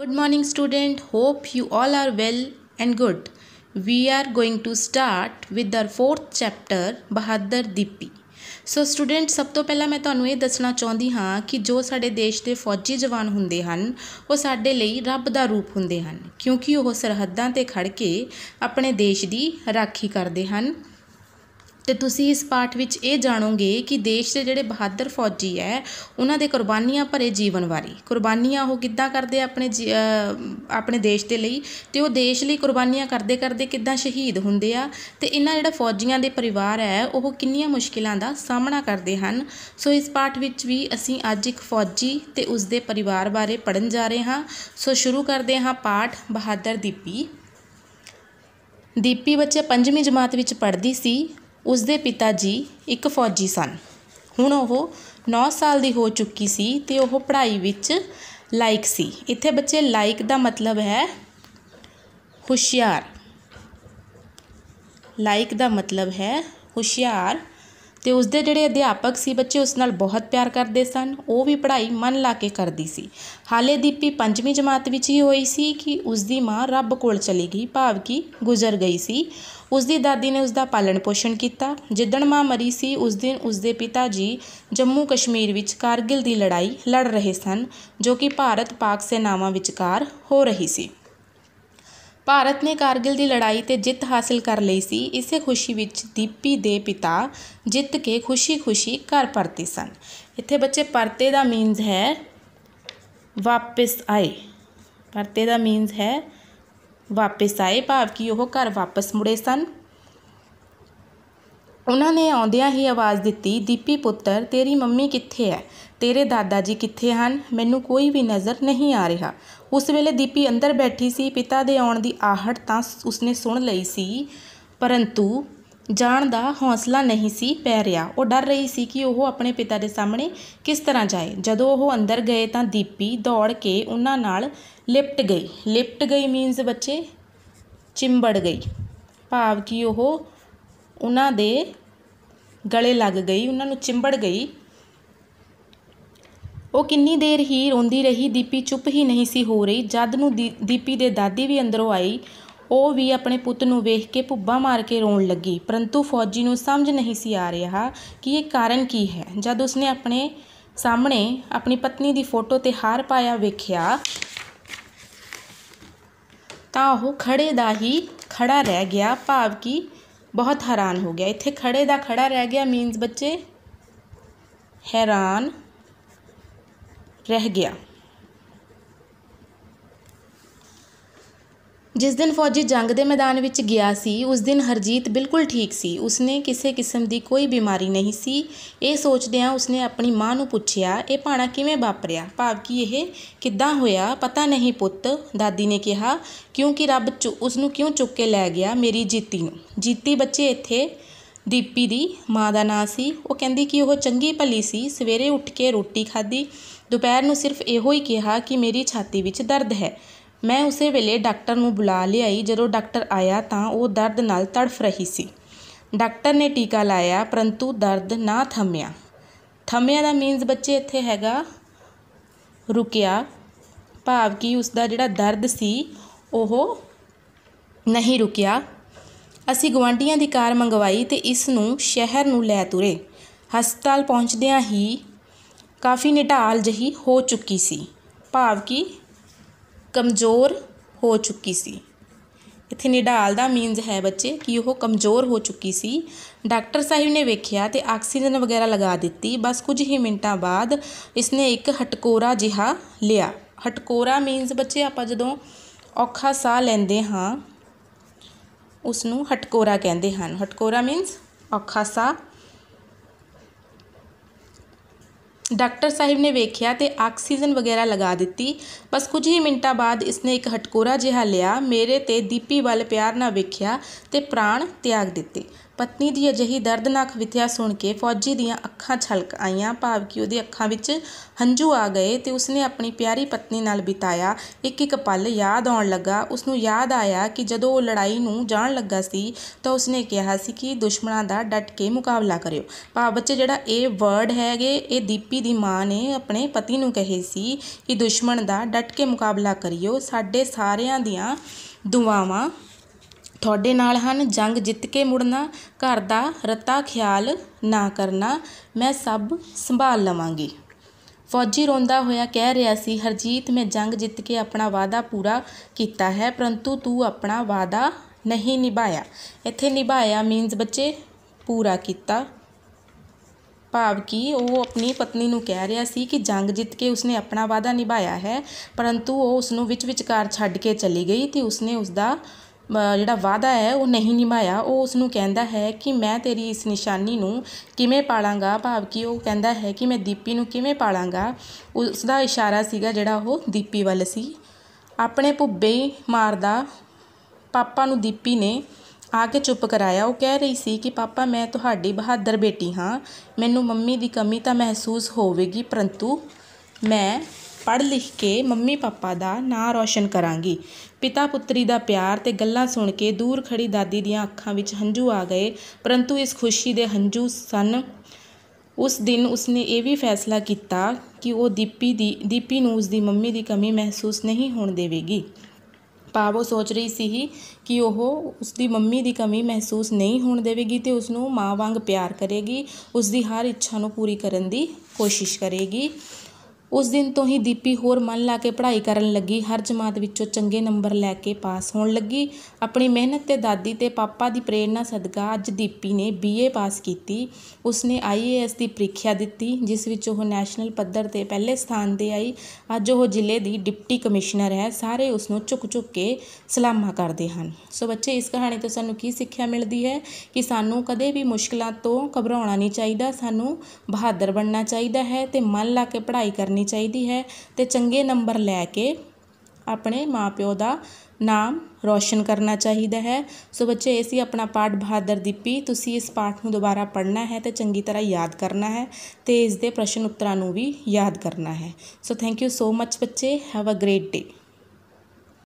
Good morning student. Hope you all are well and good. We are going to start with our fourth chapter ਬਹਾਦਰ ਦੀਪੀ so student ਸਭ ਤੋਂ ਪਹਿਲਾਂ ਮੈਂ ਤੁਹਾਨੂੰ ਇਹ ਦੱਸਣਾ ਚਾਹੁੰਦੀ ਹਾਂ ਕਿ ਜੋ ਸਾਡੇ ਦੇਸ਼ ਦੇ ਫੌਜੀ ਜਵਾਨ ਹੁੰਦੇ ਹਨ ਉਹ ਸਾਡੇ ਲਈ ਰੱਬ ਦਾ ਰੂਪ ਹੁੰਦੇ ਹਨ ਕਿਉਂਕਿ ਉਹ ਸਰਹੱਦਾਂ ਤੇ ਖੜ ਕੇ ਆਪਣੇ ਦੇਸ਼ ਦੀ ਰਾਖੀ ਕਰਦੇ ਹਨ ਤੇ ਤੁਸੀਂ ਇਸ ਪਾਠ ਵਿੱਚ ਇਹ ਜਾਣੋਗੇ ਕਿ ਦੇਸ਼ ਦੇ ਜਿਹੜੇ ਬਹਾਦਰ ਫੌਜੀ ਹੈ ਉਹਨਾਂ ਦੇ ਕੁਰਬਾਨੀਆਂ ਭਰੇ ਜੀਵਨ ਵਾਰੀ ਕੁਰਬਾਨੀਆਂ ਉਹ ਕਿੱਦਾਂ ਕਰਦੇ ਆਪਣੇ ਆਪਣੇ ਦੇਸ਼ ਦੇ ਲਈ ਤੇ ਉਹ ਦੇਸ਼ ਲਈ ਕੁਰਬਾਨੀਆਂ ਕਰਦੇ ਕਰਦੇ ਕਿੱਦਾਂ ਸ਼ਹੀਦ ਹੁੰਦੇ ਆ ਤੇ ਇਹਨਾਂ ਜਿਹੜਾ ਫੌਜੀਆਂ ਦੇ ਪਰਿਵਾਰ ਹੈ ਉਹ ਕਿੰਨੀਆਂ ਮੁਸ਼ਕਿਲਾਂ ਦਾ ਸਾਹਮਣਾ ਕਰਦੇ ਹਨ ਸੋ ਇਸ ਪਾਠ ਵਿੱਚ ਵੀ ਅਸੀਂ ਅੱਜ ਇੱਕ ਫੌਜੀ ਤੇ ਉਸ ਦੇ ਪਰਿਵਾਰ ਬਾਰੇ ਪੜਨ ਜਾ ਰਹੇ ਹਾਂ ਸੋ ਸ਼ੁਰੂ ਕਰਦੇ ਹਾਂ ਪਾਠ ਬਹਾਦਰ ਦੀਪੀ ਦੀਪੀ ਬੱਚੇ ਪੰਜਵੀਂ ਜਮਾਤ ਵਿੱਚ ਪੜ੍ਹਦੀ ਸੀ ਉਸ ਦੇ ਪਿਤਾ ਜੀ ਇੱਕ ਫੌਜੀ ਸਨ ਹੁਣ ਉਹ 9 ਸਾਲ ਦੀ ਹੋ ਚੁੱਕੀ ਸੀ ਤੇ ਉਹ ਪੜ੍ਹਾਈ ਵਿੱਚ ਲਾਇਕ ਸੀ ਇੱਥੇ ਬੱਚੇ ਲਾਇਕ ਦਾ ਮਤਲਬ ਹੈ ਹੁਸ਼ਿਆਰ ਲਾਇਕ ਦਾ ਮਤਲਬ ਹੈ ਹੁਸ਼ਿਆਰ ਤੇ ਉਸ ਦੇ ਜਿਹੜੇ ਅਧਿਆਪਕ ਸੀ ਬੱਚੇ ਉਸ ਨਾਲ ਬਹੁਤ ਪਿਆਰ ਕਰਦੇ ਸਨ ਉਹ ਵੀ ਪੜ੍ਹਾਈ ਮਨ ਲਾ ਕੇ ਕਰਦੀ ਸੀ ਹਾਲੇ ਦੀਪੀ 5ਵੀਂ ਜਮਾਤ ਵਿੱਚ ਹੀ ਹੋਈ ਸੀ ਕਿ ਉਸ ਦੀ ਮਾਂ ਰੱਬ ਕੋਲ ਚਲੀ ਗਈ ਭਾਵ ਕਿ ਗੁਜ਼ਰ ਗਈ ਸੀ ਉਸ ਦੀ ਦਾਦੀ ਨੇ ਉਸ ਦਾ ਪਾਲਣ ਪੋਸ਼ਣ ਕੀਤਾ ਜਿੱਦਣ ਮਾਂ ਮਰੀ ਸੀ ਉਸ ਦਿਨ ਉਸ ਦੇ ਪਿਤਾ ਜੀ ਜੰਮੂ ਕਸ਼ਮੀਰ ਵਿੱਚ ਕਾਰਗਿਲ ਦੀ ਲੜਾਈ ਲੜ ਰਹੇ ਸਨ ਜੋ ਕਿ ਭਾਰਤ ਪਾਕ ਸੈਨਾਵਾਂ ਵਿਚਕਾਰ ਹੋ ਰਹੀ ਸੀ ਭਾਰਤ ਨੇ ਕਾਰਗਿਲ ਦੀ ਲੜਾਈ ਤੇ ਜਿੱਤ ਹਾਸਲ ਕਰ ਲਈ ਸੀ ਇਸੇ ਖੁਸ਼ੀ ਵਿੱਚ ਦੀਪੀ ਦੇ ਪਿਤਾ ਜਿੱਤ ਕੇ ਖੁਸ਼ੀ-ਖੁਸ਼ੀ ਘਰ ਪਰਤੇ ਸਨ ਇੱਥੇ ਬੱਚੇ ਪਰਤੇ ਦਾ ਮੀਨਸ ਹੈ ਵਾਪਸ ਆਏ ਪਰਤੇ ਦਾ ਮੀਨਸ ਹੈ ਵਾਪਸ ਆਏ ਭਾਵ ਕਿ ਉਹ ਘਰ ਵਾਪਸ ਮੁੜੇ ਸਨ ਉਹਨਾਂ ਨੇ ਆਉਂਦਿਆਂ ਹੀ ਆਵਾਜ਼ ਦਿੱਤੀ ਦੀਪੀ ਪੁੱਤਰ ਤੇਰੀ ਮੰਮੀ ਕਿੱਥੇ ਹੈ ਤੇਰੇ ਦਾਦਾ ਜੀ ਕਿੱਥੇ ਹਨ ਮੈਨੂੰ ਕੋਈ ਵੀ ਨਜ਼ਰ ਨਹੀਂ ਆ ਰਿਹਾ ਉਸ ਵੇਲੇ ਦੀਪੀ ਅੰਦਰ ਬੈਠੀ ਸੀ ਪਿਤਾ ਦੇ ਆਉਣ ਦੀ ਆਹਟ ਤਾਂ ਉਸਨੇ ਸੁਣ ਲਈ ਸੀ ਪਰੰਤੂ ਜਾਣ ਦਾ ਹੌਸਲਾ ਨਹੀਂ ਸੀ ਪੈ ਰਿਹਾ ਉਹ ਡਰ ਰਹੀ ਸੀ ਕਿ ਉਹ ਆਪਣੇ ਪਿਤਾ ਦੇ ਸਾਹਮਣੇ ਕਿਸ ਤਰ੍ਹਾਂ ਜਾਏ ਜਦੋਂ ਉਹ ਅੰਦਰ ਗਏ ਤਾਂ ਦੀਪੀ ਦੌੜ ਕੇ ਉਹਨਾਂ ਨਾਲ ਲਿਪਟ ਗਈ ਲਿਪਟ ਗਈ ਮੀਨਸ ਬੱਚੇ ਚਿੰਬੜ ਗਈ ਭਾਵ ਕਿ ਉਹ ਉਹਨਾਂ ਦੇ ਗਲੇ ਲੱਗ ਗਈ ਉਹਨਾਂ ਨੂੰ ਚਿੰਬੜ ਗਈ ਉਹ ਕਿੰਨੀ ਦੇਰ ਹੀ ਰੋਂਦੀ ਰਹੀ ਦੀਪੀ ਚੁੱਪ ਹੀ ਨਹੀਂ ਸੀ ਹੋ ਰਹੀ ਜਦ ਨੂੰ ਦੀਪੀ ਦੇ ਦਾਦੀ ਵੀ ਅੰਦਰੋਂ ਆਈ ਉਹ ਵੀ ਆਪਣੇ ਪੁੱਤ ਨੂੰ ਵੇਖ ਕੇ ਭੁੱਬਾ ਮਾਰ ਕੇ ਰੋਣ ਲੱਗੀ ਪਰੰਤੂ ਫੌਜੀ ਨੂੰ ਸਮਝ ਨਹੀਂ ਸੀ ਆ ਰਿਹਾ ਕਿ ਇਹ ਕਾਰਨ ਕੀ ਹੈ ਜਦ ਉਸਨੇ ਆਪਣੇ ਸਾਹਮਣੇ ਆਪਣੀ ਪਤਨੀ ਦੀ ਫੋਟੋ ਤੇ ਹਾਰ ਪਾਇਆ ਵੇਖਿਆ ਤਾਂ ਉਹ ਖੜੇ ਦਾ ਹੀ ਖੜਾ ਰਹਿ ਗਿਆ ਭਾਵ ਕਿ ਬਹੁਤ ਹੈਰਾਨ ਹੋ ਗਿਆ ਇੱਥੇ ਖੜੇ ਦਾ ਖੜਾ ਰਹਿ ਗਿਆ ਮੀਨਸ ਬੱਚੇ ਹੈਰਾਨ ਰਹਿ ਗਿਆ ਜਿਸ ਦਿਨ ਫੌਜੀ ਜੰਗ ਦੇ ਮੈਦਾਨ ਵਿੱਚ ਗਿਆ ਸੀ ਉਸ ਦਿਨ ਹਰਜੀਤ ਬਿਲਕੁਲ ਠੀਕ ਸੀ ਉਸਨੇ ਕਿਸੇ ਕਿਸਮ ਦੀ ਕੋਈ ਬਿਮਾਰੀ ਨਹੀਂ ਸੀ ਇਹ ਸੋਚਦਿਆਂ ਉਸਨੇ ਆਪਣੀ ਮਾਂ ਨੂੰ ਪੁੱਛਿਆ ਇਹ ਪਾਣਾ ਕਿਵੇਂ ਵਾਪਰਿਆ ਭਾਵ ਕਿ ਇਹ ਕਿੱਦਾਂ ਹੋਇਆ ਪਤਾ ਨਹੀਂ ਪੁੱਤ ਦਾਦੀ ਨੇ ਕਿਹਾ ਕਿਉਂਕਿ ਰੱਬ ਉਸ ਨੂੰ ਕਿਉਂ ਚੁੱਕ ਕੇ ਲੈ ਗਿਆ ਮੇਰੀ ਜੀਤੀ ਨੂੰ ਜੀਤੀ ਬੱਚੇ ਇੱਥੇ ਦੀਪੀ ਦੀ ਮਾਂ ਦਾ ਨਾਂ ਸੀ ਉਹ ਕਹਿੰਦੀ ਕਿ ਉਹ ਚੰਗੀ ਭਲੀ ਸੀ ਸਵੇਰੇ ਉੱਠ ਕੇ ਰੋਟੀ ਖਾਧੀ ਦੁਪਹਿਰ ਨੂੰ ਸਿਰਫ ਇਹੋ ਹੀ ਕਿਹਾ ਕਿ ਮੇਰੀ ਛਾਤੀ ਵਿੱਚ ਦਰਦ ਹੈ ਮੈਂ ਉਸੇ ਵੇਲੇ ਡਾਕਟਰ ਨੂੰ ਬੁਲਾ ਲਿਆਈ ਜਦੋਂ ਡਾਕਟਰ ਆਇਆ ਤਾਂ ਉਹ ਦਰਦ ਨਾਲ ਤੜਫ ਰਹੀ ਸੀ ਡਾਕਟਰ ਨੇ ਟੀਕਾ ਲਾਇਆ ਪਰੰਤੂ ਦਰਦ ਨਾ ਥੰਮਿਆ ਥੰਮਿਆ ਦਾ ਮੀਨਸ ਬੱਚੇ ਇੱਥੇ ਹੈਗਾ ਰੁਕਿਆ ਭਾਵ ਕਿ ਉਸ ਦਾ ਜਿਹੜਾ ਦਰਦ ਸੀ ਉਹ ਨਹੀਂ ਰੁਕਿਆ ਅਸੀਂ ਗਵਾਂਡੀਆਂ ਦੀ ਕਾਰ ਮੰਗਵਾਈ ਤੇ ਇਸ ਨੂੰ ਸ਼ਹਿਰ ਨੂੰ ਲੈ ਤੁਰੇ ਹਸਪਤਾਲ ਪਹੁੰਚਦਿਆਂ ਹੀ ਕਾਫੀ ਨਿਟਾਲ ਜਹੀ ਹੋ ਚੁੱਕੀ ਸੀ ਭਾਵ ਕਿ ਕਮਜ਼ੋਰ ਹੋ ਚੁੱਕੀ ਸੀ ਇਥੇ ਨਿਡਾਲ ਦਾ ਮੀਨਸ ਹੈ ਬੱਚੇ ਕਿ ਉਹ ਕਮਜ਼ੋਰ ਹੋ ਚੁੱਕੀ ਸੀ ਡਾਕਟਰ ਸਾਹਿਬ ਨੇ ਵੇਖਿਆ ਤੇ ਆਕਸੀਜਨ ਵਗੈਰਾ ਲਗਾ ਦਿੱਤੀ ਬਸ ਕੁਝ ਹੀ ਮਿੰਟਾਂ ਬਾਅਦ ਇਸਨੇ ਇੱਕ ਹਟਕੋਰਾ ਜਿਹਾ ਲਿਆ ਹਟਕੋਰਾ ਮੀਨਸ ਬੱਚੇ ਆਪਾਂ ਜਦੋਂ ਔਖਾ ਸਾਹ ਲੈਂਦੇ ਹਾਂ ਉਸ ਨੂੰ ਹਟਕੋਰਾ ਕਹਿੰਦੇ ਹਨ ਹਟਕੋਰਾ ਮੀਨਸ ਔਖਾ ਸਾ ਡਾਕਟਰ ਸਾਹਿਬ ਨੇ ਵੇਖਿਆ ਤੇ ਆਕਸੀਜਨ ਵਗੈਰਾ ਲਗਾ ਦਿੱਤੀ ਬਸ ਕੁਝ ਹੀ ਮਿੰਟਾਂ ਬਾਅਦ ਇਸਨੇ ਇੱਕ ਹਟਕੋਰਾ ਜਿਹਾ ਲਿਆ ਮੇਰੇ ਤੇ ਦੀਪੀ ਵੱਲ ਪਿਆਰ ਨਾਲ ਵੇਖਿਆ ਤੇ ਪ੍ਰਾਣ ਤਿਆਗ ਦਿੱਤੇ ਪਤਨੀ ਦੀ ਅਜਿਹੀ ਦਰਦਨਾਕ ਵਿਥਿਆ ਸੁਣ ਕੇ ਫੌਜੀ ਦੀਆਂ ਅੱਖਾਂ ਛਲਕ ਆਈਆਂ ਭਾਵ ਕਿ ਉਹਦੀ ਅੱਖਾਂ ਵਿੱਚ ਹੰਝੂ ਆ ਗਏ ਤੇ ਉਸਨੇ ਆਪਣੀ ਪਿਆਰੀ ਪਤਨੀ ਨਾਲ ਬਿਤਾਇਆ ਇੱਕ ਇੱਕ ਪਲ ਯਾਦ ਆਉਣ ਲੱਗਾ ਉਸ ਨੂੰ ਯਾਦ ਆਇਆ ਕਿ ਜਦੋਂ ਉਹ ਲੜਾਈ ਨੂੰ ਜਾਣ ਲੱਗਾ ਸੀ ਤਾਂ ਉਸਨੇ ਕਿਹਾ ਸੀ ਕਿ ਦੁਸ਼ਮਣਾਂ ਦਾ ਡਟ ਕੇ ਮੁਕਾਬਲਾ ਕਰਿਓ ਭਾਵ ਬੱਚੇ ਜਿਹੜਾ ਇਹ ਵਰਡ ਹੈਗੇ ਇਹ ਦੀਪੀ ਦੀ ਮਾਂ ਨੇ ਆਪਣੇ ਪਤੀ ਨੂੰ ਕਹੇ ਸੀ ਕਿ ਦੁਸ਼ਮਣ ਦਾ ਡਟ ਕੇ ਮੁਕਾਬਲਾ ਕਰਿਓ ਸਾਡੇ ਸਾਰਿਆਂ ਦੀਆਂ ਦੁਆਵਾਂ ਤੁਹਾਡੇ ਨਾਲ ਹਨ ਜੰਗ ਜਿੱਤ ਕੇ ਮੁੜਨਾ ਘਰ ਦਾ ਰਤਾ ਖਿਆਲ ਨਾ ਕਰਨਾ ਮੈਂ ਸਭ ਸੰਭਾਲ ਲਵਾਂਗੀ ਫੌਜੀ ਰੋਂਦਾ ਹੋਇਆ ਕਹਿ ਰਿਹਾ ਸੀ ਹਰਜੀਤ ਮੈਂ ਜੰਗ ਜਿੱਤ ਕੇ ਆਪਣਾ ਵਾਅਦਾ ਪੂਰਾ ਕੀਤਾ ਹੈ ਪਰੰਤੂ ਤੂੰ ਆਪਣਾ ਵਾਅਦਾ ਨਹੀਂ ਨਿਭਾਇਆ ਇੱਥੇ ਨਿਭਾਇਆ ਮੀਨਸ ਬੱਚੇ ਪੂਰਾ ਕੀਤਾ ਭਾਵ ਕਿ ਉਹ ਆਪਣੀ ਪਤਨੀ ਨੂੰ ਕਹਿ ਰਿਹਾ ਸੀ ਕਿ ਜੰਗ ਜਿੱਤ ਕੇ ਉਸਨੇ ਆਪਣਾ ਵਾਅਦਾ ਨਿਭਾਇਆ ਹੈ ਪਰੰਤੂ ਉਹ ਉਸ ਨੂੰ ਵਿੱਚ ਵਿਚਕਾਰ ਛੱਡ ਕੇ ਚਲੀ ਗਈ ਤੇ ਉਸਨੇ ਉਸ ਦਾ ਜਿਹੜਾ ਵਾਅਦਾ ਹੈ ਉਹ ਨਹੀਂ ਨਿਭਾਇਆ ਉਹ ਉਸ ਨੂੰ ਕਹਿੰਦਾ ਹੈ ਕਿ ਮੈਂ ਤੇਰੀ ਇਸ ਨਿਸ਼ਾਨੀ ਨੂੰ ਕਿਵੇਂ ਪਾਲਾਂਗਾ ਭਾਵ ਕਿ ਉਹ ਕਹਿੰਦਾ ਹੈ ਕਿ ਮੈਂ ਦੀਪੀ ਨੂੰ ਕਿਵੇਂ ਪਾਲਾਂਗਾ ਉਸ ਦਾ ਇਸ਼ਾਰਾ ਸੀਗਾ ਜਿਹੜਾ ਉਹ ਦੀਪੀ ਵੱਲ ਸੀ ਆਪਣੇ ਭੁੱਬੇ ਮਾਰਦਾ ਪਾਪਾ ਨੂੰ ਦੀਪੀ ਨੇ ਆ ਕੇ ਚੁੱਪ ਕਰਾਇਆ ਉਹ ਕਹਿ ਰਹੀ ਸੀ ਕਿ ਪਾਪਾ ਮੈਂ ਤੁਹਾਡੀ ਬਹਾਦਰ ਬੇਟੀ ਹਾਂ ਮੈਨੂੰ ਮੰਮੀ ਦੀ ਕਮੀ ਤਾਂ ਮਹਿਸੂਸ ਹੋਵੇਗੀ ਪਰੰਤੂ ਮੈਂ ਪੜ੍ਹ ਲਿਖ ਕੇ ਮੰਮੀ ਪਾਪਾ ਦਾ ਨਾਂ ਰੌਸ਼ਨ ਕਰਾਂਗੀ ਪਿਤਾ ਪੁੱਤਰੀ ਦਾ ਪਿਆਰ ਤੇ ਗੱਲਾਂ ਸੁਣ ਕੇ ਦੂਰ ਖੜੀ ਦਾਦੀ ਦੀਆਂ ਅੱਖਾਂ ਵਿੱਚ ਹੰਝੂ ਆ ਗਏ ਪਰੰਤੂ ਇਸ ਖੁਸ਼ੀ ਦੇ ਹੰਝੂ ਸਨ ਉਸ ਦਿਨ ਉਸਨੇ ਇਹ ਵੀ ਫੈਸਲਾ ਕੀਤਾ ਕਿ ਉਹ ਦੀਪੀ ਦੀ ਦੀਪੀ ਨੂੰ ਉਸ ਦੀ ਮੰਮੀ ਦੀ ਕਮੀ ਮਹਿਸੂਸ ਨਹੀਂ ਹੋਣ ਦੇਵੇਗੀ ਪਾਵੋ ਸੋਚ ਰਹੀ ਸੀ ਕਿ ਉਹ ਉਸ ਦੀ ਮੰਮੀ ਦੀ ਕਮੀ ਮਹਿਸੂਸ ਨਹੀਂ ਹੋਣ ਦੇਵੇਗੀ ਤੇ ਉਸ ਨੂੰ ਮਾਂ ਵਾਂਗ ਪਿਆਰ ਕਰੇਗੀ ਉਸ ਦੀ ਹਰ ਇੱਛਾ ਨੂੰ ਪੂਰੀ ਕਰਨ ਦੀ ਕੋਸ਼ਿਸ਼ ਕਰੇਗੀ ਉਸ ਦਿਨ ਤੋਂ ਹੀ ਦੀਪੀ ਹੋਰ ਮਨ ਲਾ ਕੇ ਪੜ੍ਹਾਈ ਕਰਨ ਲੱਗੀ ਹਰ ਜਮਾਤ ਵਿੱਚੋਂ ਚੰਗੇ ਨੰਬਰ ਲੈ ਕੇ ਪਾਸ ਹੋਣ ਲੱਗੀ ਆਪਣੀ ਮਿਹਨਤ ਤੇ ਦਾਦੀ ਤੇ ਪਾਪਾ ਦੀ ਪ੍ਰੇਰਣਾ ਸਦਕਾ ਅੱਜ ਦੀਪੀ ਨੇ ਬੀਏ ਪਾਸ ਕੀਤੀ ਉਸਨੇ ਆਈਏਐਸ ਦੀ ਪ੍ਰੀਖਿਆ ਦਿੱਤੀ ਜਿਸ ਵਿੱਚ ਉਹ ਨੈਸ਼ਨਲ ਪੱਧਰ ਤੇ ਪਹਿਲੇ ਸਥਾਨ ਤੇ ਆਈ ਅੱਜ ਉਹ ਜ਼ਿਲ੍ਹੇ ਦੀ ਡਿਪਟੀ ਕਮਿਸ਼ਨਰ ਹੈ ਸਾਰੇ ਉਸ ਨੂੰ ਝੁਕ ਝੁਕ ਕੇ ਸਲਾਮਾ ਕਰਦੇ ਹਨ ਸੋ ਬੱਚੇ ਇਸ ਕਹਾਣੀ ਤੋਂ ਸਾਨੂੰ ਕੀ ਸਿੱਖਿਆ ਮਿਲਦੀ ਹੈ ਕਿ ਸਾਨੂੰ ਕਦੇ ਵੀ ਮੁਸ਼ਕਲਾਂ ਤੋਂ ਘਬਰਾਉਣਾ ਨਹੀਂ ਚਾਹੀਦਾ ਸਾਨੂੰ ਬਹਾਦਰ ਬਣਨਾ ਚਾਹੀਦਾ ਹੈ ਤੇ ਮਨ ਲਾ ਕੇ ਪੜ੍ਹਾਈ ਕਰਨੀ ਕਰਨੀ ਚਾਹੀਦੀ ਹੈ ਤੇ ਚੰਗੇ ਨੰਬਰ ਲੈ ਕੇ ਆਪਣੇ ਮਾਪਿਓ ਦਾ ਨਾਮ ਰੋਸ਼ਨ ਕਰਨਾ ਚਾਹੀਦਾ ਹੈ ਸੋ ਬੱਚੇ ਇਹ ਸੀ ਆਪਣਾ ਪਾਠ ਬਹਾਦਰ ਦੀਪੀ ਤੁਸੀਂ ਇਸ ਪਾਠ ਨੂੰ ਦੁਬਾਰਾ ਪੜ੍ਹਨਾ ਹੈ ਤੇ ਚੰਗੀ ਤਰ੍ਹਾਂ ਯਾਦ ਕਰਨਾ ਹੈ ਤੇ ਇਸ ਦੇ ਪ੍ਰਸ਼ਨ ਉੱਤਰਾਂ ਨੂੰ ਵੀ ਯਾਦ ਕਰਨਾ ਹੈ ਸੋ ਥੈਂਕ ਯੂ ਸੋ ਮੱਚ ਬੱਚੇ ਹੈਵ ਅ ਗ੍ਰੇਟ ਡੇ